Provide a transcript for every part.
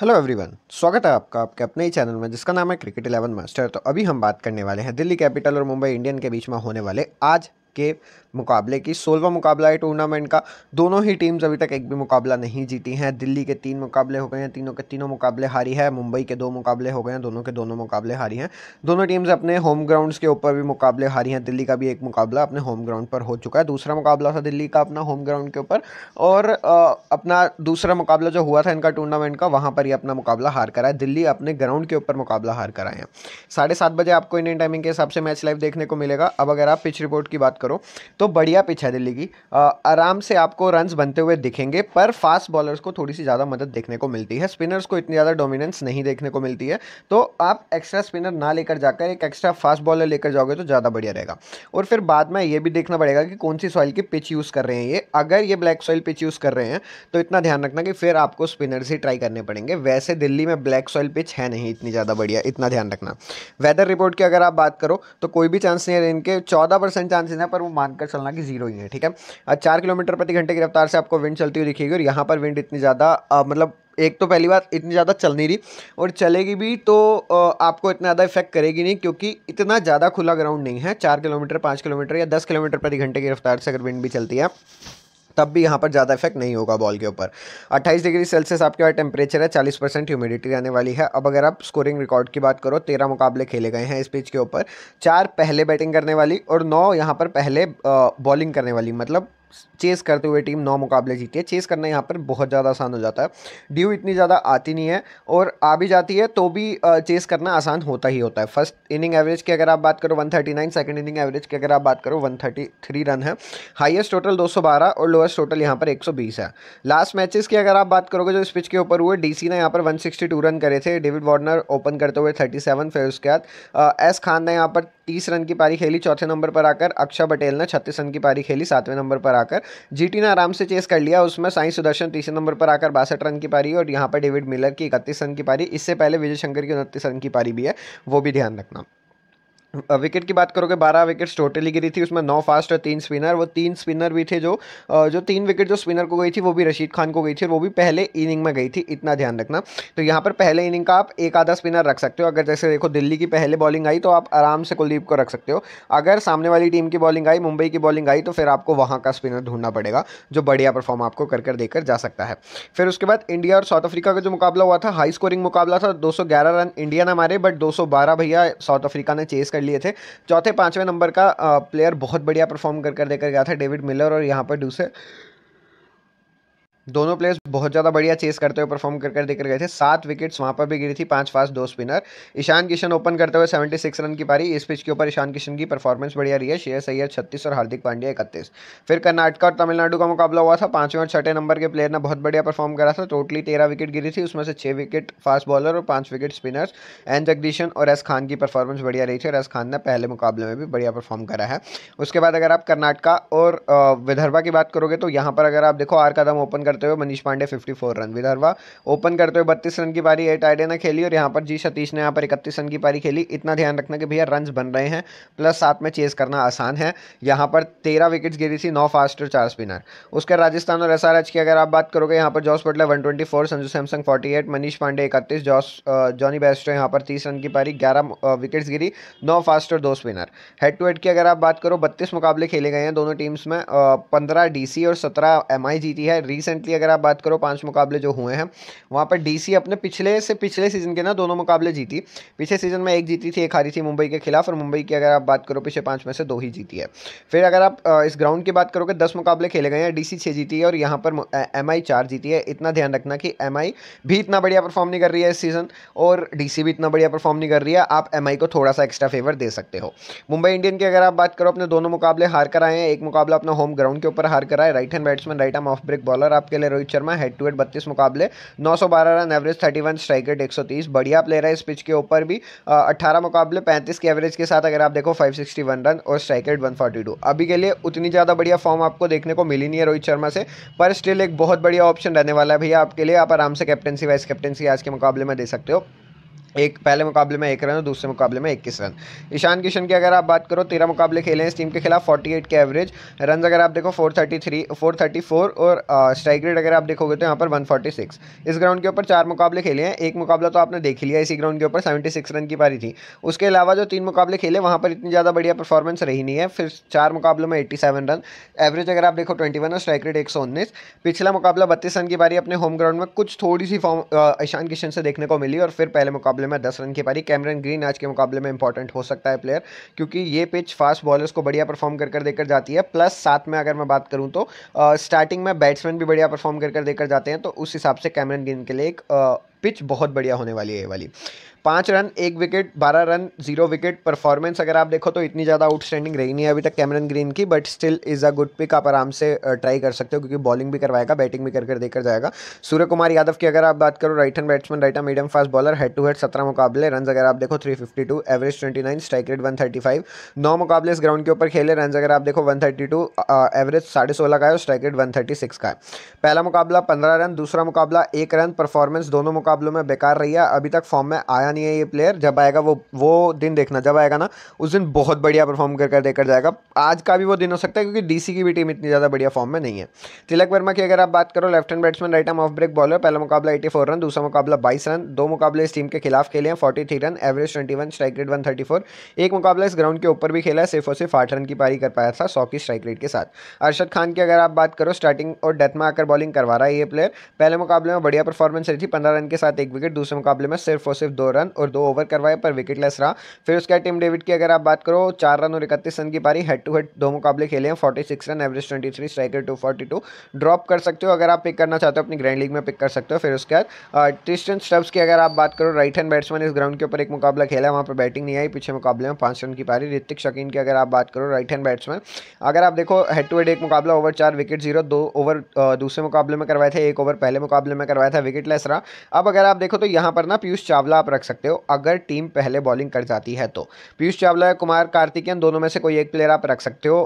hello everyone स्वागत है आपका आपके अपने ही चैनल में जिसका नाम है क्रिकेट इलेवन मास्टर तो अभी हम बात करने वाले हैं दिल्ली कैपिटल और मुंबई इंडियन के बीच में होने वाले आज के मुकाबले की सोलवा मुकाबला है टूर्नामेंट का दोनों ही टीम्स अभी तक एक भी मुकाबला नहीं जीती हैं दिल्ली के तीन मुकाबले हो गए हैं तीनों के तीनों मुकाबले हारी है मुंबई के दो मुकाबले हो गए हैं दोनों के दोनों मुकाबले हारी हैं दोनों टीम्स अपने होम ग्राउंड्स के ऊपर भी मुकाबले हारी हैं दिल्ली का भी एक मुकाबला अपने होम ग्राउंड पर हो चुका है दूसरा मुकाबला था दिल्ली का अपना होम ग्राउंड के ऊपर और अपना दूसरा मुकाबला जो हुआ था इनका टूर्नामेंट का वहाँ पर ही अपना मुकाबला हार कराया दिल्ली अपने ग्राउंड के ऊपर मुकाबला हार कराए हैं साढ़े सात बजे आपको इंडियन टाइमिंग के हिसाब से मैच लाइव देखने को मिलेगा अब अगर आप पिच रिपोर्ट की बात करो करो तो बढ़िया पिच है दिल्ली की आराम से आपको रन्स बनते हुए दिखेंगे पर फास्ट बॉलर्स को थोड़ी सी ज़्यादा मदद देखने को मिलती है स्पिनर्स को इतनी ज़्यादा डोमिनेंस नहीं देखने को मिलती है तो आप एक्स्ट्रा स्पिनर ना लेकर जाकर एक एक्स्ट्रा फास्ट बॉलर लेकर जाओगे तो ज़्यादा बढ़िया रहेगा और फिर बाद में ये भी देखना पड़ेगा कि कौन सी सॉइल की पिच यूज़ कर रहे हैं ये अगर ये ब्लैक सॉइल पिच यूज़ कर रहे हैं तो इतना ध्यान रखना कि फिर आपको स्पिनर्स ही ट्राई करने पड़ेंगे वैसे दिल्ली में ब्लैक सॉइल पिच है नहीं इतनी ज़्यादा बढ़िया इतना ध्यान रखना वेदर रिपोर्ट की अगर आप बात करो तो कोई भी चांस नहीं है इनके चौदह परसेंट चांसेस हैं पर पर वो मानकर चलना कि जीरो ही है ठीक है और चार किलोमीटर प्रति घंटे की रफ्तार से आपको विंड चलती हुई दिखेगी और यहाँ पर विंड इतनी ज़्यादा मतलब एक तो पहली बात इतनी ज़्यादा चल नहीं रही और चलेगी भी तो आपको इतना ज़्यादा इफेक्ट करेगी नहीं क्योंकि इतना ज़्यादा खुला ग्राउंड नहीं है चार किलोमीटर पाँच किलोमीटर या दस किलोमीटर प्रति घंटे की रफ्तार से अगर विंड भी चलती है तब भी यहाँ पर ज़्यादा इफेक्ट नहीं होगा बॉल के ऊपर अट्ठाईस डिग्री सेल्सियस आपके पास टेम्परेचर है चालीस परसेंट ह्यूमिडिटी रहने वाली है अब अगर आप स्कोरिंग रिकॉर्ड की बात करो तेरह मुकाबले खेले गए हैं इस पिच के ऊपर चार पहले बैटिंग करने वाली और नौ यहाँ पर पहले बॉलिंग करने वाली मतलब चेस करते हुए टीम नौ मुकाबले जीती है चेस करना यहाँ पर बहुत ज़्यादा आसान हो जाता है ड्यू इतनी ज़्यादा आती नहीं है और आ भी जाती है तो भी चेस करना आसान होता ही होता है फर्स्ट इनिंग एवरेज की अगर आप बात करो 139 सेकेंड इनिंग एवरेज की अगर आप बात करो 133 रन है हाईएस्ट टोटल 212 और लोएस्ट टोटल यहाँ पर 120 है लास्ट मैचेस की अगर आप बात करोगे जो इस पिच के ऊपर हुए डी ने यहाँ पर वन रन करे थे डेविड वार्नर ओपन करते हुए थर्टी फिर उसके बाद एस खान ने यहाँ पर तीस रन की पारी खेली चौथे नंबर पर आकर अक्षय पटेल ने छत्तीस रन की पारी खेली सातवें नंबर पर आकर जीटी ने आराम से चेस कर लिया उसमें साई सुदर्शन तीसरे नंबर पर आकर बासठ रन की पारी और यहाँ पर डेविड मिलर की इकतीस रन की पारी इससे पहले विजय शंकर की उनतीस रन की पारी भी है वो भी ध्यान रखना विकेट की बात करोगे बारह विकेट्स टोटली गिरी थी उसमें नौ फास्ट और तीन स्पिनर वो तीन स्पिनर भी थे जो जो तीन विकेट जो स्पिनर को गई थी वो भी रशीद खान को गई थी और वो भी पहले इनिंग में गई थी इतना ध्यान रखना तो यहाँ पर पहले इनिंग का आप एक आधा स्पिनर रख सकते हो अगर जैसे देखो दिल्ली की पहले बॉलिंग आई तो आप आराम से कुलदीप को रख सकते हो अगर सामने वाली टीम की बॉलिंग आई मुंबई की बॉलिंग आई तो फिर आपको वहाँ का स्पिनर ढूंढना पड़ेगा जो बढ़िया परफॉर्म आपको कर कर देकर जा सकता है फिर उसके बाद इंडिया और साउथ अफ्रीका का जो मुकाबला हुआ था हाई स्कोरिंग मुकाबला था दो रन इंडिया ने मारे बट दो भैया साउथ अफ्रीका ने चेस कर लिए थे चौथे पांचवें नंबर का प्लेयर बहुत बढ़िया परफॉर्म कर कर देकर गया था डेविड मिलर और यहाँ पर दूसरे दोनों प्लेयर्स बहुत ज़्यादा बढ़िया चेस करते हुए परफॉर्म कर कर देकर गए थे सात विकेट्स वहाँ पर भी गिरी थी पांच फास्ट दो स्पिनर ईशान किशन ओपन करते हुए 76 रन की पारी इस पिच के ऊपर ईशान किशन की परफॉर्मेंस बढ़िया रही है शेयर सैयर छत्तीस और हार्दिक पांड्या इकतीस फिर कर्नाटका और तमिलनाडु का मुकाबला हुआ था पाँचवें और छठे नंबर के प्लेयर ने बहुत बढ़िया परफॉर्म करा था टोटली तेरह विकेट गिरी थी उसमें से छः विकेट फास्ट बॉलर और पाँच विकेट स्पिनर्स एन जगदीशन और एस खान की परफॉर्मेंस बढ़िया रही थी और एस खान ने पहले मुकाबले में भी बढ़िया परफॉर्म करा है उसके बाद अगर आप कर्नाटका और विदर्भा की बात करोगे तो यहाँ पर अगर आप देखो आर कदम ओपन करते करते हुए मनीष पांडे 54 रन विदर्भा ओपन करते हुए बत्तीस रन की पारी एट आइडे ने खेली और यहाँ पर जी सतीश ने यहाँ पर इकतीस रन की पारी खेली इतना ध्यान रखना कि भैया रन बन रहे हैं प्लस साथ में चेस करना आसान है यहाँ पर तेरह विकेट्स गिरी थी नौ फास्ट और चार स्पिनर उसके राजस्थान और एस की अगर आप बात करोगे यहाँ पर Jos Buttler one twenty four Sanju Samson forty eight Manish Pandey इकतीस जॉस जॉनी बेस्टो यहाँ पर तीस रन की पारी ग्यारह विकेट्स गिरी नौ फास्ट और दो स्पिनर हेड टू हेड की अगर आप बात करो बत्तीस मुकाबले खेले गए हैं दोनों टीम्स में पंद्रह डीसी और सत्रह एमआई जीती है रिसेंटली की अगर आप बात करो पांच मुकाबले जो हुए हैं वहाँ पर डीसी अपने पिछले से पिछले सीजन के ना दोनों मुकाबले जीती पिछले सीजन में एक जीती थी एक हारी थी मुंबई के खिलाफ और मुंबई की अगर आप बात करो पिछले पाँच में से दो ही जीती है फिर अगर आप इस ग्राउंड की बात करोगे दस मुकाबले खेले गए हैं डी सी जीती है और यहाँ पर एम आई जीती है इतना ध्यान रखना कि एम भी इतना बढ़िया परफॉर्म नहीं कर रही है इस सीज़न और डी भी इतना बढ़िया परफॉर्म नहीं कर रही है आप एम को थोड़ा सा एक्स्ट्रा फेवर दे सकते हो मुंबई इंडियन की अगर आप बात करो अपने दोनों मुकाबले हार कर आए हैं एक मुकाबला अपना होम ग्राउंड के ऊपर हार कर आए right hand batsman right arm off break bowler आपके के लिए Rohit Sharma head to head बत्तीस मुकाबले नौ run average thirty one strike rate एक बढ़िया प्लेयर है इस पिच के ऊपर भी अट्ठारह मुकाबले पैंतीस के एवरेज के साथ अगर आप देखो फाइव सिक्सटी वन रन और strike rate one forty two अभी के लिए उतनी ज़्यादा बढ़िया फॉर्म आपको देखने को मिली नहीं है रोहित शर्मा से पर स्टिल एक बहुत बढ़िया ऑप्शन रहने वाला है भैया आपके लिए आप आराम से कैप्टनसी वाइस कैप्टनसी आज के मुकाबले में दे सकते हो एक पहले मुकाबले में एक रन और दूसरे मुकाबले में इक्कीस रन ईशान किशन की अगर आप बात करो तेरह मुकाबले खेले हैं इस टीम के खिलाफ 48 के एवरेज रन अगर आप देखो 433 434 और स्ट्राइक रेट अगर आप देखोगे तो यहाँ पर 146 इस ग्राउंड के ऊपर चार मुकाबले खेले हैं एक मुकाबला तो आपने देख लिया इसी ग्राउंड के ऊपर सेवेंटी रन की पारी थी उसके अलावा जो तीन मुकाबले खेले वहाँ पर इतनी ज़्यादा बढ़िया परफॉर्मेंस रही नहीं है फिर चार मुकाबलों में एट्टी रन एवरेज अगर आप देखो ट्वेंटी और स्ट्राइक रेट एक पिछला मुकाबला बत्तीस रन की पारी अपने होम ग्राउंड में कुछ थोड़ी सी फॉर्म ईशान किशन से देखने को मिली और फिर पहले मुकाबले मुकाबले में दस रन की पारी कैमरन ग्रीन आज के मुकाबले में इंपॉर्टेंट हो सकता है प्लेयर क्योंकि ये पिच फास्ट बॉलर्स को बढ़िया परफॉर्म कर कर देकर जाती है प्लस साथ में अगर मैं बात करूँ तो स्टार्टिंग में बैट्समैन भी बढ़िया परफॉर्म कर कर देकर जाते हैं तो उस हिसाब से कैमरन ग्रीन के लिए एक पिच बहुत बढ़िया होने वाली है ये वाली पाँच रन एक विकेट बारह रन जीरो विकेट परफॉर्मेंस अगर आप देखो तो इतनी ज़्यादा आउटस्टैंडिंग रही नहीं है अभी तक कैमरन ग्रीन की but still is a good pick आप आराम से ट्राई कर सकते हो क्योंकि बॉलिंग भी करवाएगा बैटिंग भी करके देकर जाएगा सूर्य कुमार यादव की अगर आप बात करो right hand batsman right hand medium fast bowler head to head सत्रह मुकाबले रन अगर आप देखो three fifty two average twenty nine strike rate one thirty five नौ मुकाबले इस ग्राउंड के ऊपर खेले रन अगर आप देखो वन थर्टी टू एवरेज साढ़े सोलह का है strike rate one thirty six का है पहला मुकाबला पंद्रह रन दूसरा मुकाबला एक रन परफॉर्मेंस दोनों मुकाबलों में बेकार रही है अभी तक फॉर्म में आया आया नहीं है ये प्लेयर जब आएगा वो वो दिन देखना जब आएगा ना उस दिन बहुत बढ़िया परफॉर्म कर कर देकर जाएगा आज का भी वो दिन हो सकता है क्योंकि डीसी की भी टीम इतनी ज़्यादा बढ़िया फॉर्म में नहीं है तिलक वर्मा की अगर आप बात करो left hand batsman right arm off break bowler पहला मुकाबला एटी फोर रन दूसरा मुकाबला बाईस रन दो मुकाबले इस टीम के खिलाफ खेले हैं forty three run average twenty strike rate one thirty four एक मुकाबला इस ग्राउंड के ऊपर भी खेला है सिर्फ और सिर्फ आठ रन की पारी कर पाया था सौ की स्ट्राइक रेट के साथ अरशद खान की अगर आप बात करो स्टार्टिंग और डेथ में आकर बॉलिंग करवा रहा है ये प्लेयर पहले मुकाबले में बढ़िया परफॉर्मेंस रही थी पंद्रह रन के साथ एक विकेट दूसरे मुकाबले में सिर्फ और सिर्फ दो रन रन और दो ओवर करवाए पर विकेटलेस रहा फिर उसके बाद टीम डेविड की अगर आप बात करो चार रन और इकतीस रन की पारी हेड टू हेड दो मुकाबले खेले हैं forty six run average twenty three striker two forty two drop कर सकते हो अगर आप पिक करना चाहते हो अपनी ग्रैंड लीग में पिक कर सकते हो फिर उसके बाद ट्रिस्टन स्टब्स की अगर आप बात करो राइट हैंड बैट्समैन इस ग्राउंड के ऊपर एक मुकाबला खेला वहाँ पर बैटिंग नहीं आई पीछे मुकाबले में पाँच रन की पारी ऋतिक शकीन की अगर आप बात करो राइट हैंड बैट्समैन अगर आप देखो हेड टू हेड एक मुकाबला ओवर चार विकेट जीरो दो ओवर दूसरे मुकाबले में करवाए थे एक ओवर पहले मुकाबले में करवाया था विकेटलेस रहा अब अगर आप देखो तो यहाँ पर ना पीयूष चावला आप रख सकते हो अगर टीम पहले बॉलिंग कर जाती है तो पीयूष चावला या कुमार कार्तिकेयन दोनों में से कोई एक प्लेयर आप रख सकते हो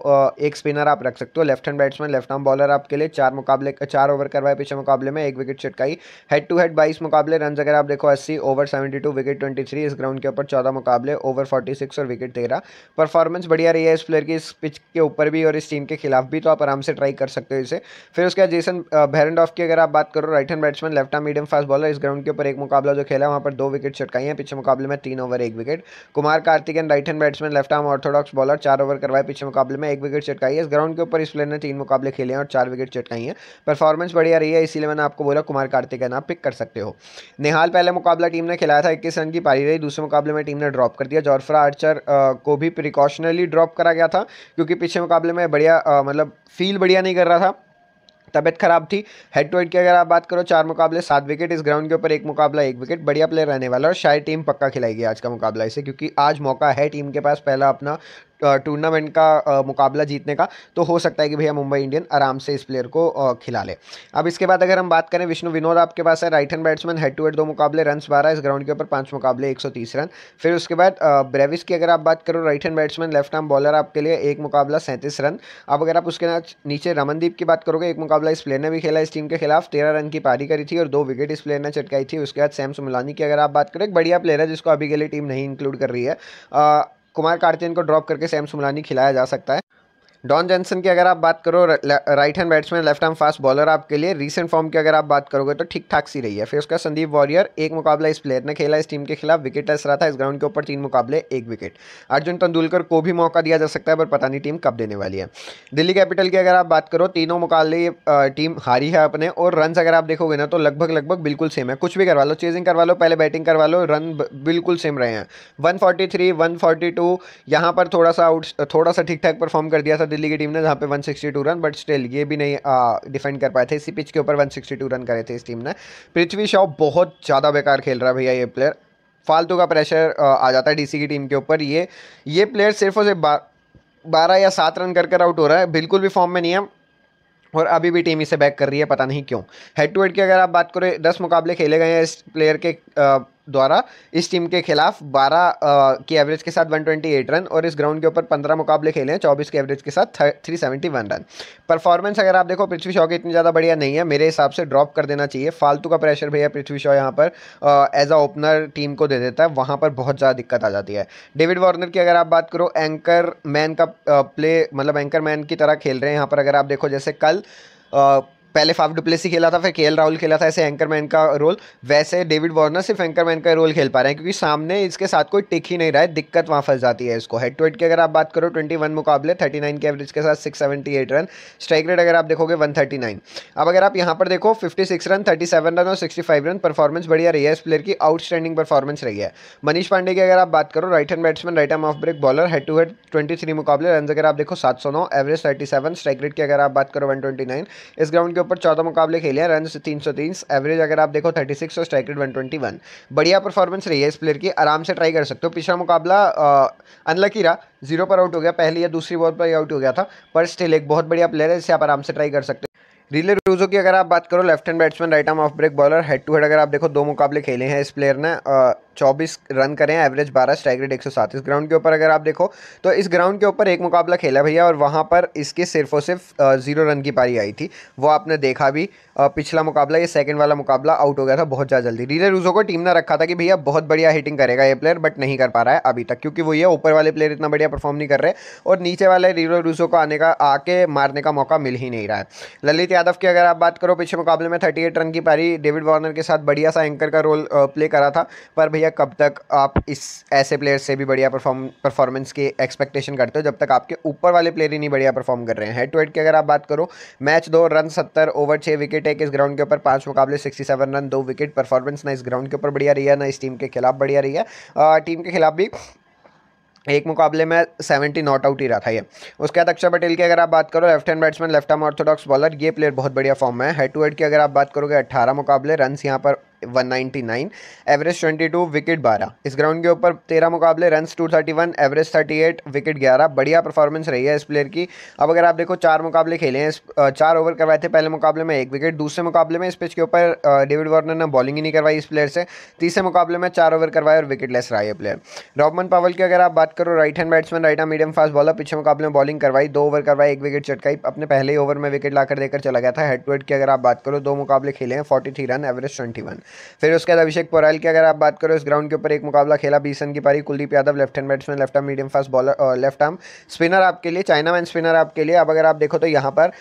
एक स्पिनर आप रख सकते हो left hand batsman left hand bowler आपके लिए चार मुकाबले चार ओवर करवाए पिछले मुकाबले में एक विकेट छिटकाई हेड टू हेड बाईस मुकाबले रन अगर आप देखो अस्सी ओवर सेवेंटी विकेट ट्वेंटी इस ग्राउंड के ऊपर चौदह मुकाबले ओवर फोर्टी और विकेट तेरह परफॉर्मेंस बढ़िया रही है इस प्लेयर की इस पिच के ऊपर भी और इस टीम के खिलाफ भी तो आप आराम से ट्राई कर सकते हो इसे फिर उसके बाद जेसन भैरन की अगर आप बात करो right hand batsman left hand medium fast bowler इस ग्राउंड के ऊपर एक मुकाबला जो खेला वहां पर दो विकेट लटकाई हैं पिछले मुकाबले में तीन ओवर एक wicket Kumar Kartikeya right hand batsman left arm orthodox bowler चार ओवर करवाए पिछले मुकाबले में एक विकेट चटकाई है इस ग्राउंड के ऊपर इस प्लेयर ने तीन मुकाबले खेले हैं और चार विकेट चटकाई हैं परफॉर्मेंस बढ़िया रही है इसीलिए मैंने आपको बोला कुमार कार्तिकेन आप पिक कर सकते हो निहाल पहले मुकाबला टीम ने खिलाया था इक्कीस रन की पारी रही दूसरे मुकाबले में टीम ने ड्रॉप कर दिया जॉर्फ्रा आर्चर को भी प्रिकॉशनली ड्रॉप करा गया था क्योंकि पिछले मुकाबले में बढ़िया मतलब फील बढ़िया नहीं कर रहा था तबियत खराब थी हेड टू हेड की अगर आप बात करो चार मुकाबले सात विकेट इस ग्राउंड के ऊपर एक मुकाबला एक विकेट बढ़िया प्लेयर रहने वाला और शायद टीम पक्का खिलाएगी आज का मुकाबला इसे क्योंकि आज मौका है टीम के पास पहला अपना टूर्नामेंट का मुकाबला जीतने का तो हो सकता है कि भैया मुंबई इंडियन आराम से इस प्लेयर को खिला ले अब इसके बाद अगर हम बात करें विष्णु विनोद आपके पास है right hand batsman head to head दो मुकाबले रन बारह इस ग्राउंड के ऊपर पाँच मुकाबले एक रन फिर उसके बाद ब्रेविस की अगर आप बात करो right hand batsman left arm bowler आपके लिए एक मुकाबला सैंतीस रन अब अगर आप उसके नीचे रमनदीप की बात करोगे एक मुकाबला इस प्लेयर ने भी खेला इस टीम के खिलाफ तेरह रन की पारी करी थी और दो विकेट इस प्लेयर ने चटकाई थी उसके बाद सैम सुमलानी की अगर आप बात करो एक बढ़िया प्लेयर है जिसको अभी के लिए टीम नहीं इंक्लूड कर रही है कुमार कार्तियन को ड्रॉप करके सैम सुमलानी खिलाया जा सकता है डॉन जॉनसन की अगर आप बात करो right hand batsman left hand fast bowler आपके लिए रीसेंट फॉर्म की अगर आप बात करोगे तो ठीक ठाक सी रही है फिर उसका संदीप वॉरियर एक मुकाबला इस प्लेयर ने खेला इस टीम के खिलाफ विकेट टेस्ट रहा था इस ग्राउंड के ऊपर तीन मुकाबले एक विकेट अर्जुन तेंदुलकर को भी मौका दिया जा सकता है पर पता नहीं टीम कब देने वाली है दिल्ली कैपिटल की अगर आप बात करो तीनों मुकाबले टीम हारी है अपने और रन अगर आप देखोगे ना तो लगभग लगभग बिल्कुल सेम है कुछ भी करवा लो चेजिंग करवा लो पहले बैटिंग करवा लो रन बिल्कुल सेम रहे हैं वन फोर्टी यहाँ पर थोड़ा सा आउट थोड़ा सा ठीक ठाक परफॉर्म कर दिया था दिल्ली की टीम ने जहाँ पे 162 रन बट स्टिल ये भी नहीं डिफेंड कर पाए थे इसी पिच के ऊपर 162 रन करे थे इस टीम ने पृथ्वी शॉ बहुत ज़्यादा बेकार खेल रहा है भैया ये प्लेयर फालतू का प्रेशर आ जाता है डीसी की टीम के ऊपर ये ये प्लेयर सिर्फ और सिर्फ बारह या सात रन कर कर आउट हो रहा है बिल्कुल भी फॉर्म में नहीं है और अभी भी टीम इसे बैक कर रही है पता नहीं क्यों हेड टू हेड की अगर आप बात करें दस मुकाबले खेले गए हैं इस प्लेयर के आ, द्वारा इस टीम के खिलाफ 12 की एवरेज के साथ 128 रन और इस ग्राउंड के ऊपर 15 मुकाबले खेले हैं 24 के एवरेज के साथ 371 रन परफॉर्मेंस अगर आप देखो पृथ्वी शॉ की इतनी ज़्यादा बढ़िया नहीं है मेरे हिसाब से ड्रॉप कर देना चाहिए फालतू का प्रेशर भैया पृथ्वी शॉ यहाँ पर एज अ ओपनर टीम को दे देता है वहाँ पर बहुत ज़्यादा दिक्कत आ जाती है डेविड वार्नर की अगर आप बात करो एंकर मैन का प्ले मतलब एंकर मैन की तरह खेल रहे हैं यहाँ पर अगर आप देखो जैसे कल पहले फाफ डुप्लेसी खेला था फिर के राहुल खेला था ऐसे एंकरमैन का रोल वैसे डेविड वार्नर सिर्फ एंकरमैन का रोल खेल पा रहे हैं क्योंकि सामने इसके साथ कोई टिक ही नहीं रहा है दिक्कत वहाँ फंस जाती है इसको हेड टू हेड की अगर आप बात करो ट्वेंटी वन मुकाबले थर्टी नाइन के एवरेज के साथ six seventy eight run strike rate अगर आप देखोगे वन थर्टी नाइन अब अगर आप यहाँ पर देखो fifty six run thirty seven run और सिक्सटी फाइव रन परफॉर्मेंस बढ़िया रही है इस प्लेयर की आउटस्टैंडिंग परफॉर्मेंस रही है मनीष पांडे की अगर आप बात करो right hand batsman right arm off break bowler head to head twenty three मुकाबले रन अगर आप देखो सात सौ नौ average thirty seven strike rate की अगर आप बात करो वन ट्वेंटी नाइन इस ग्राउंड के ऊपर चौदह मुकाबले खेले हैं रन तीन सौ तीन एवरेज अगर आप देखो थर्टी सिक्स और strike rate one twenty one बढ़िया परफॉर्मेंस रही है इस प्लेयर की आराम से ट्राई कर सकते हो पिछला मुकाबला अनलकी रहा जीरो पर आउट हो गया पहले या दूसरी बॉल पर आउट हो गया था पर स्टिल एक बहुत बढ़िया प्लेयर है जिसे आप आराम से ट्राई कर सकते हो रिले रूजो की अगर आप बात करो left hand batsman right arm off break bowler head to head अगर आप देखो दो मुकाबले खेले हैं इस प्लेयर ने चौबीस रन करें एवरेज बारह स्ट्राइक रेट एक सौ सात इस ग्राउंड के ऊपर अगर आप देखो तो इस ग्राउंड के ऊपर एक मुकाबला खेला भैया और वहाँ पर इसके सिर्फ और सिर्फ जीरो रन की पारी आई थी वो आपने देखा भी पिछला मुकाबला ये सेकंड वाला मुकाबला आउट हो गया था बहुत ज़्यादा जल्दी रीले रूजो को टीम ने रखा था कि भैया बहुत बढ़िया हिटिंग करेगा ये प्लेयर बट नहीं कर पा रहा है अभी तक क्योंकि वो ये ऊपर वाले प्लेयर इतना बढ़िया परफॉर्म नहीं कर रहे और नीचे वाले रीले रूजो को आने का आके मारने का मौका मिल ही नहीं रहा है ललित यादव की अगर आप बात करो पिछले मुकाबले में थर्टी रन की पारी डेविड वार्नर के साथ बढ़िया सा एंकर का रोल प्ले करा था पर भैया भैया कब तक आप इस ऐसे प्लेयर से भी बढ़िया परफॉर्म परफॉर्मेंस की एक्सपेक्टेशन करते हो जब तक आपके ऊपर वाले प्लेयर ही नहीं बढ़िया परफॉर्म कर रहे हैं हेड टू हेड की अगर आप बात करो मैच दो रन सत्तर ओवर छः विकेट एक इस ग्राउंड के ऊपर पाँच मुकाबले सिक्सटी सेवन रन दो विकेट परफॉर्मेंस ना इस ग्राउंड के ऊपर बढ़िया रही है ना इस टीम के खिलाफ बढ़िया रही है आ, टीम के खिलाफ भी एक मुकाबले में सेवेंटी नॉट आउट ही रहा था ये उसके बाद अक्षर पटेल की अगर आप बात करो left hand batsman left arm orthodox bowler ये प्लेयर बहुत बढ़िया फॉर्म में है हेड टू हेड की अगर आप बात करोगे अट्ठारह मुकाबले रन यहाँ पर 199 एवरेज 22 विकेट 12 इस ग्राउंड के ऊपर 13 मुकाबले रन 231 एवरेज 38 विकेट 11 बढ़िया परफॉर्मेंस रही है इस प्लेयर की अब अगर आप देखो चार मुकाबले खेले हैं चार ओवर करवाए थे पहले मुकाबले में एक विकेट दूसरे मुकाबले में इस पिच के ऊपर डेविड वार्नर ने बॉलिंग ही नहीं करवाई इस प्लेयर से तीसरे मुकाबले में चार ओवर करवाए और विकेट लेस रहा है प्लेयर रॉबमन पावल की अगर आप बात करो right hand batsman right hand medium fast bowler पिछले मुकाबले में बॉलिंग करवाई दो ओवर करवाई एक विकेट चटकाई अपने पहले ही ओवर में विकेट लाकर देकर चला गया था हेड टू हेड की अगर आप बात करो दो मुकाबले खेले हैं forty run average twenty one फिर उसके बाद अभिषेक पोराल की अगर आप बात करो इस ग्राउंड के ऊपर एक मुकाबला खेला बीस रन की पारी Kuldeep Yadav left hand batsman left arm medium fast bowler और लेफ्ट आर्म स्पिनर आपके लिए चाइना मैन स्पिनर आपके लिए अब अगर आप देखो तो यहाँ पर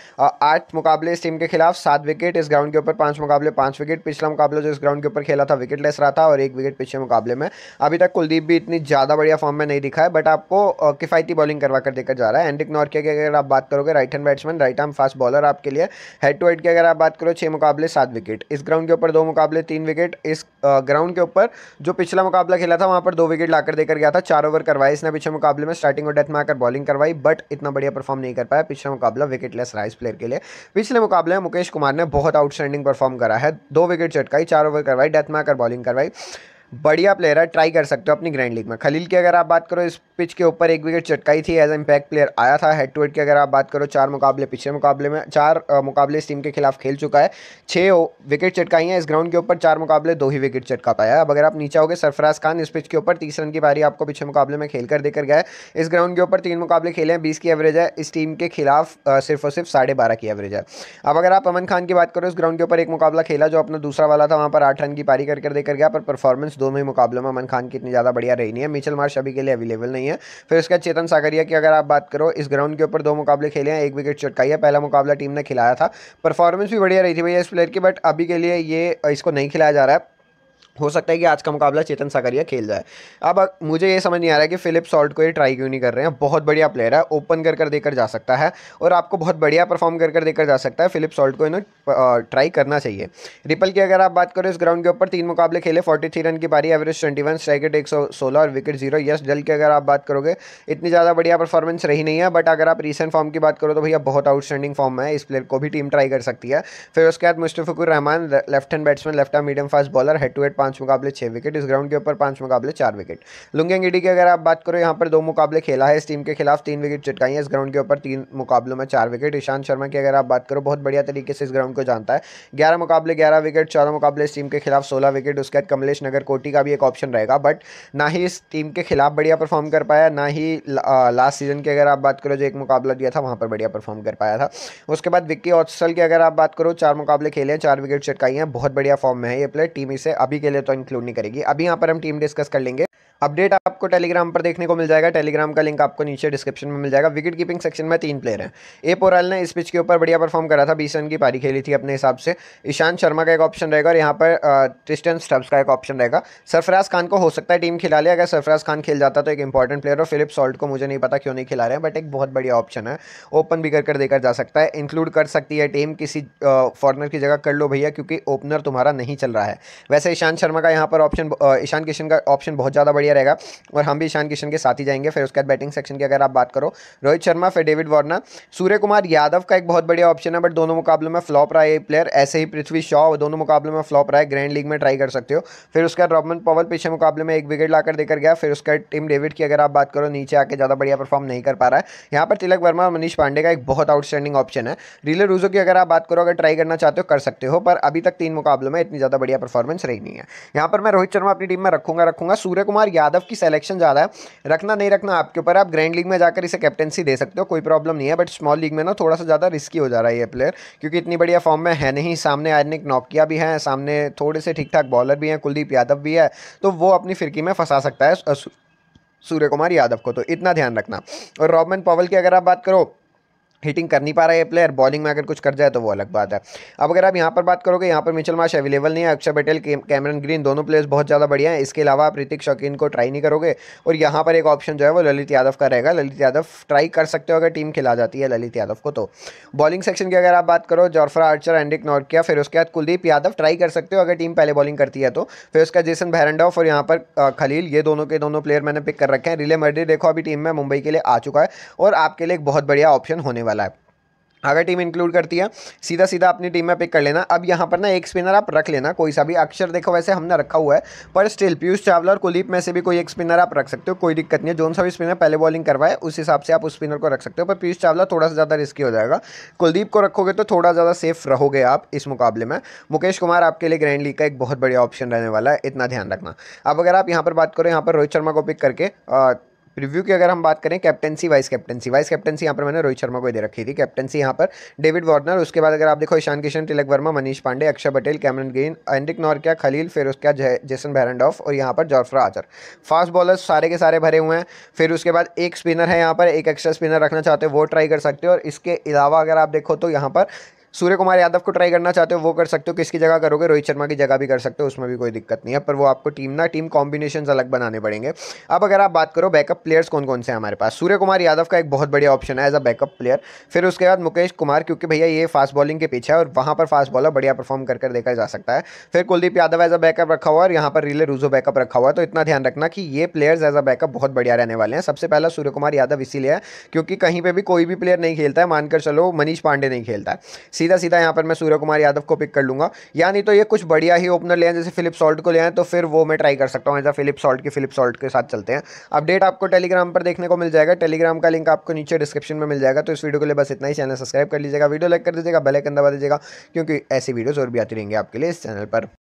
आठ मुकाबले इस टीम के खिलाफ सात विकेट इस ग्राउंड के ऊपर पांच मुकाबले पांच विकेट पिछला मुकाबला जो इस ग्राउंड के ऊपर खेला था विकेटलेस रहा था और एक विकेट पिछले मुकाबले में अभी तक कुलदीप भी इतनी ज़्यादा बढ़िया फॉर्म में नहीं दिखा है बट आपको किफायती बॉलिंग करवा कर देकर जा रहा है एंडिक इग्नोर की अगर आप बात करोगे right hand batsman right arm fast bowler आपके लिए हेड टू हेड की अगर आप बात करो छः मुकाबले सात विकेट इस ग्राउंड के ऊपर दो मुकाबले तीन तीन विकेट इस ग्राउंड के ऊपर जो पिछला मुकाबला खेला था वहाँ पर दो विकेट लाकर देकर गया था चार ओवर करवाए इसने पिछले मुकाबले में स्टार्टिंग और डेथ में आकर बॉलिंग करवाई बट इतना बढ़िया परफॉर्म नहीं कर पाया पिछला मुकाबला लेस रहा इस प्लेयर के लिए पिछले मुकाबले में मुकेश कुमार ने बहुत आउटस्टैंडिंग परफॉर्म करा है दो विकेट चटकाई चार ओवर करवाई डेथ में आकर बॉलिंग करवाई बढ़िया प्लेयर है ट्राई कर सकते हो अपनी ग्रैंड लीग में खलील की अगर आप बात करो इस पिच के ऊपर एक विकेट चटकाई थी एज इम्पैक्ट प्लेयर आया था हेड टू हेड की अगर आप बात करो चार मुकाबले पिछले मुकाबले में चार मुकाबले इस टीम के खिलाफ खेल चुका है छः विकेट चटकाई हैं इस ग्राउंड के ऊपर चार मुकाबले दो ही विकेट चटका पाया अब अगर आप नीचे आओगे सरफराज खान इस पिच के ऊपर तीस रन की पारी आपको पिछले मुकाबले में खेल कर देकर गया है इस ग्राउंड के ऊपर तीन मुकाबले खेले हैं बीस की एवरेज है इस टीम के खिलाफ सिर्फ और सिर्फ साढ़े बारह की एवरेज है अब अगर आप अमन खान की बात करो इस ग्राउंड के ऊपर एक मुकाबला खेला जो अपना दूसरा वाला था वहाँ पर आठ रन की पारी कर देकर गया पर परफॉर्मेंस दोनों ही मुकाबलों में अमन खान की इतनी ज़्यादा बढ़िया रही नहीं है मिचल मार्श अभी के लिए अवेलेबल नहीं है फिर उसके बाद चेतन सागरिया की अगर आप बात करो इस ग्राउंड के ऊपर दो मुकाबले खेले हैं एक विकेट चटकाई है पहला मुकाबला टीम ने खिलाया था परफॉर्मेंस भी बढ़िया रही थी भैया इस प्लेयर की बट अभी के लिए ये इसको नहीं खिलाया जा रहा है हो सकता है कि आज का मुकाबला चेतन सागरिया खेल जाए अब मुझे ये समझ नहीं आ रहा है कि फिलिप सॉल्ट को ये ट्राई क्यों नहीं कर रहे हैं बहुत बढ़िया प्लेयर है ओपन कर कर देकर जा सकता है और आपको बहुत बढ़िया परफॉर्म कर कर देकर जा सकता है फिलिप सॉल्ट को इन्हें ट्राई करना चाहिए रिपल की अगर आप बात करें इस ग्राउंड के ऊपर तीन मुकाबले खेले फोर्टी रन की पारी एवरेज ट्वेंटी वन स्ट्राइकेट एक और विकेट जीरो यस डल की अगर आप बात करोगे इतनी ज़्यादा बढ़िया परफॉर्मेंस रही नहीं है बट अगर आप रीसेंट फॉर्म की बात करो तो भैया बहुत आउटस्टैंडिंग फॉर्म है इस प्लेयर को भी टीम ट्राई कर सकती है फिर उसके बाद Mustafizur Rahman left hand batsman left medium fast bowler head to head पांच मुकाबले छह विकेट इस ग्राउंड के ऊपर पांच मुकाबले चार विकेट लुंगेंग ईडी की अगर आप बात करो यहाँ पर दो मुकाबले खेला है इस टीम के खिलाफ तीन विकेट चटकाई है इस ग्राउंड के ऊपर तीन मुकाबलों में चार विकेट ईशांत शर्मा की अगर आप बात करो बहुत बढ़िया तरीके से इस ग्राउंड को जानता है ग्यारह मुकाबले ग्यारह विकेट चौदह मुकाबले इस टीम के खिलाफ सोलह विकेट उसके बाद कमलेश नगर कोटी का भी एक ऑप्शन रहेगा बट ना ही इस टीम के खिलाफ बढ़िया परफॉर्म कर पाया ना ही लास्ट सीजन की अगर आप बात करो जो एक मुकाबला दिया था वहाँ पर बढ़िया परफॉर्म कर पाया था उसके बाद विक्की ऑत्सल की अगर आप बात करो चार मुकाबले खेले हैं चार विकेट चटकाई हैं बहुत बढ़िया फॉर्म में है ये प्लेयर टीम इसे अभी के लिए तो इंक्लूड नहीं करेगी अभी यहाँ पर हम टीम डिस्कस कर लेंगे अपडेट आपको टेलीग्राम पर देखने को मिल जाएगा टेलीग्राम का लिंक आपको नीचे डिस्क्रिप्शन में मिल जाएगा विकेट कीपिंग सेक्शन में तीन प्लेयर हैं ए पोराल ने इस पिच के ऊपर बढ़िया परफॉर्म करा था बीस रन की पारी खेली थी अपने हिसाब से ईशांत शर्मा का एक ऑप्शन रहेगा और यहाँ पर ट्रिस्टन स्टब्स का एक ऑप्शन रहेगा सरफराज खान को हो सकता है टीम खिला ले अगर सरफराज खान खेल जाता तो एक इंपॉर्टेंट प्लेयर और फिलिप सॉल्ट को मुझे नहीं पता क्यों नहीं खिला रहे हैं बट एक बहुत बढ़िया ऑप्शन है ओपन भी कर कर जा सकता है इंक्लूड कर सकती है टीम किसी फॉरनर की जगह कर लो भैया क्योंकि ओपनर तुम्हारा नहीं चल रहा है वैसे ईशांत शर्मा का यहाँ पर ऑप्शन ईशान किशन का ऑप्शन बहुत ज़्यादा बढ़िया बढ़िया रहेगा और हम भी ईशान किशन के साथ ही जाएंगे फिर उसके बाद बैटिंग सेक्शन की अगर आप बात करो रोहित शर्मा फिर David Warner Suryakumar Yadav का एक बहुत बढ़िया ऑप्शन है बट दोनों मुकाबलों में फ्लॉप रहा है प्लेयर ऐसे ही पृथ्वी शॉ दोनों मुकाबलों में फ्लॉप रहा है ग्रैंड लीग में ट्राई कर सकते हो फिर उसका रॉबन पवल पिछले मुकाबले में एक विकेट लाकर देकर गया फिर उसका टीम डेविड की अगर आप बात करो नीचे आके ज़्यादा बढ़िया परफॉर्म नहीं कर पा रहा है यहाँ पर तिलक वर्मा और मनीष पांडे का एक बहुत आउटस्टैंडिंग ऑप्शन है रिले रूजो की अगर आप बात करो अगर ट्राई करना चाहते हो कर सकते हो पर अभी तक तीन मुकाबलों में इतनी ज़्यादा बढ़िया परफॉर्मेंस रही नहीं है यहाँ पर मैं रोहित शर्मा अपनी टीम में रखूंगा रखूंगा सूर्य कुमार यादव की सेलेक्शन ज़्यादा है रखना नहीं रखना आपके ऊपर आप ग्रैंड लीग में जाकर इसे कैप्टनसी दे सकते हो कोई प्रॉब्लम नहीं है बट स्मॉल लीग में ना थोड़ा सा ज़्यादा रिस्की हो जा रहा है ये प्लेयर क्योंकि इतनी बढ़िया फॉर्म में है नहीं सामने आयनिक नौकिया भी है सामने थोड़े से ठीक ठाक बॉलर भी हैं कुलदीप यादव भी है तो वो अपनी फिरकी में फंसा सकता है सूर्य कुमार यादव को तो इतना ध्यान रखना और रॉबमेन पॉवल की अगर आप बात करो हिटिंग कर नहीं पा रहा है प्लेयर बॉलिंग में अगर कुछ कर जाए तो वो अलग बात है अब अगर आप यहाँ पर बात करोगे यहाँ पर मिचल माश अवेलेबल नहीं है अक्षर पटेल कैमरन ग्रीन दोनों प्लेयर्स बहुत ज़्यादा बढ़िया हैं इसके अलावा आप ऋतिक शौकीन को ट्राई नहीं करोगे और यहाँ पर एक ऑप्शन जो है वो ललित यादव का रहेगा ललित यादव ट्राई कर सकते हो अगर टीम खिला जाती है ललित यादव को तो बॉलिंग सेक्शन की अगर आप बात करो जॉर्फ्रा आर्चर एंडिक नॉर्किया फिर उसके बाद कुलदीप यादव ट्राई कर सकते हो अगर टीम पहले बॉलिंग करती है तो फिर उसका जेसन भैरंडॉफ और यहाँ पर खलील ये दोनों के दोनों प्लेयर मैंने पिक कर रखे हैं रिले मर्डी देखो अभी टीम में मुंबई के लिए आ चुका है और आपके लिए एक बहुत बढ़िया ऑप्शन होने वाला वाला है अगर टीम इंक्लूड करती है सीधा सीधा अपनी टीम में पिक कर लेना अब यहाँ पर ना एक स्पिनर आप रख लेना कोई सा भी अक्षर देखो वैसे हमने रखा हुआ है पर स्टिल पीयूष चावला और कुलदीप में से भी कोई एक स्पिनर आप रख सकते हो कोई दिक्कत नहीं है जोन सा भी स्पिनर पहले बॉलिंग करवाए उस हिसाब से आप उस स्पिनर को रख सकते हो पर पीयूष चावला थोड़ा सा ज़्यादा रिस्की हो जाएगा कुलदीप को रखोगे तो थोड़ा ज़्यादा सेफ रहोगे आप इस मुकाबले में मुकेश कुमार आपके लिए ग्रैंड लीग का एक बहुत बढ़िया ऑप्शन रहने वाला है इतना ध्यान रखना अब अगर आप यहाँ पर बात करो यहाँ पर रोहित शर्मा को पिक करके रिव्यू की अगर हम बात करें captaincy vice captaincy vice captaincy यहाँ पर मैंने रोहित शर्मा को दे रखी थी कैप्टनसी यहाँ पर डेविड वार्नर उसके बाद अगर आप देखो ईशान किशन तिलक वर्मा मनीष पांडे अक्षय पटेल कैमरन ग्रीन एंडिक नॉर्किया खलील फिर उसके बाद जेसन बैरनडॉफ और यहाँ पर जॉर्फ्रा आचर फास्ट बॉलर्स सारे के सारे भरे हुए हैं फिर उसके बाद एक स्पिनर है यहाँ पर एक एक्स्ट्रा स्पिनर रखना चाहते हो वो ट्राई कर सकते हो और इसके अलावा अगर आप देखो तो यहाँ पर सूर्य कुमार यादव को ट्राई करना चाहते हो वो कर सकते हो किसकी जगह करोगे रोहित शर्मा की जगह भी कर सकते हो उसमें भी कोई दिक्कत नहीं है पर वो आपको टीम ना टीम कॉम्बिनेशन अलग बनाने पड़ेंगे अब अगर आप बात करो बैकअप प्लेयर्स कौन कौन से हमारे पास सूर्य कुमार यादव का एक बहुत बढ़िया ऑप्शन है एज अ बैकअप प्लेयर फिर उसके बाद मुकेश कुमार क्योंकि भैया ये फास्ट बॉलिंग के पीछे है और वहाँ पर फास्ट बॉलर बढ़िया परफॉर्म कर कर देखा जा सकता है फिर Kuldeep Yadav as a backup रखा हुआ है और यहाँ पर रिले रूजो बैकअप रखा हुआ है तो इतना ध्यान रखना कि ये प्लेयर्स एज अ बैकअप बहुत बढ़िया रहने वाले हैं सबसे पहला सूर्य कुमार यादव इसीलिए है क्योंकि कहीं पर भी कोई भी प्लेयर नहीं खेलता है मानकर चलो मनीष पांडे नहीं खेलता है सीधा सीधा यहाँ पर मैं सूर्य कुमार यादव को पिक कर लूँगा या नहीं तो ये कुछ बढ़िया ही ओपनर ले जैसे फिलिप सॉल्ट को ले आए तो फिर वो मैं ट्राई कर सकता हूँ एज फिलिप सॉल्ट की फिलिप सॉल्ट के साथ चलते हैं अपडेट आपको टेलीग्राम पर देखने को मिल जाएगा टेलीग्राम का लिंक आपको नीचे डिस्क्रिप्शन में मिल जाएगा तो इस वीडियो के लिए बस इतना ही चैनल सब्सक्राइब कर लीजिएगा वीडियो लाइक कर दीजिएगा बेलकन दबा दीजिएगा क्योंकि ऐसी वीडियोज़ और भी आती रहेंगे आपके लिए इस चैनल पर